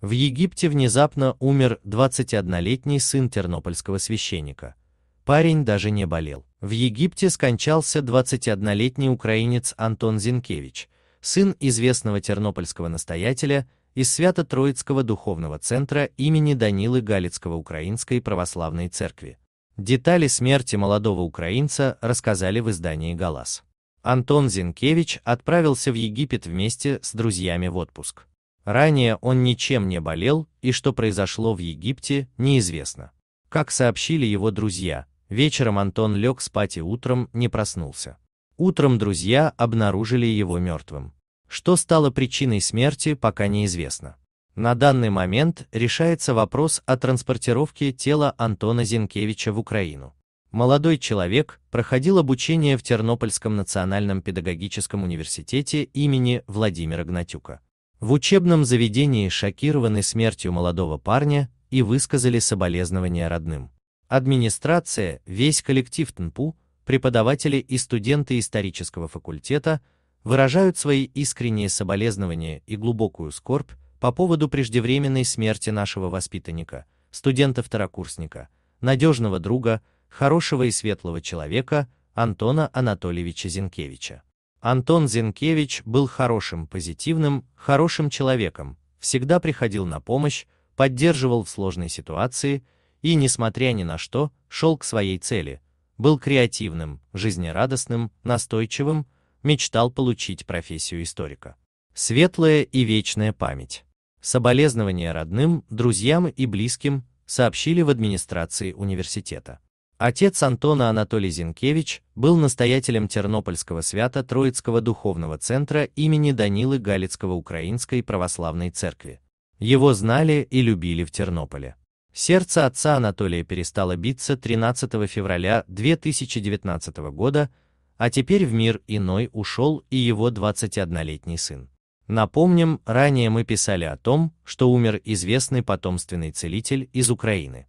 В Египте внезапно умер 21-летний сын тернопольского священника. Парень даже не болел. В Египте скончался 21-летний украинец Антон Зинкевич, сын известного тернопольского настоятеля из Свято-Троицкого духовного центра имени Данилы Галицкого Украинской православной церкви. Детали смерти молодого украинца рассказали в издании «Галас». Антон Зинкевич отправился в Египет вместе с друзьями в отпуск. Ранее он ничем не болел, и что произошло в Египте, неизвестно. Как сообщили его друзья, вечером Антон лег спать и утром не проснулся. Утром друзья обнаружили его мертвым. Что стало причиной смерти, пока неизвестно. На данный момент решается вопрос о транспортировке тела Антона Зинкевича в Украину. Молодой человек проходил обучение в Тернопольском национальном педагогическом университете имени Владимира Гнатюка. В учебном заведении шокированы смертью молодого парня и высказали соболезнования родным. Администрация, весь коллектив ТНПУ, преподаватели и студенты исторического факультета выражают свои искренние соболезнования и глубокую скорбь по поводу преждевременной смерти нашего воспитанника, студента-второкурсника, надежного друга, хорошего и светлого человека Антона Анатольевича Зинкевича. Антон Зинкевич был хорошим, позитивным, хорошим человеком, всегда приходил на помощь, поддерживал в сложной ситуации и, несмотря ни на что, шел к своей цели, был креативным, жизнерадостным, настойчивым, мечтал получить профессию историка. Светлая и вечная память. Соболезнования родным, друзьям и близким сообщили в администрации университета. Отец Антона Анатолий Зинкевич был настоятелем Тернопольского свято-троицкого духовного центра имени Данилы Галицкого Украинской православной церкви. Его знали и любили в Тернополе. Сердце отца Анатолия перестало биться 13 февраля 2019 года, а теперь в мир иной ушел и его 21-летний сын. Напомним, ранее мы писали о том, что умер известный потомственный целитель из Украины.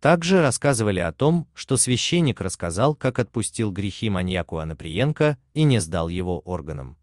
Также рассказывали о том, что священник рассказал, как отпустил грехи маньяку Анаприенко и не сдал его органам.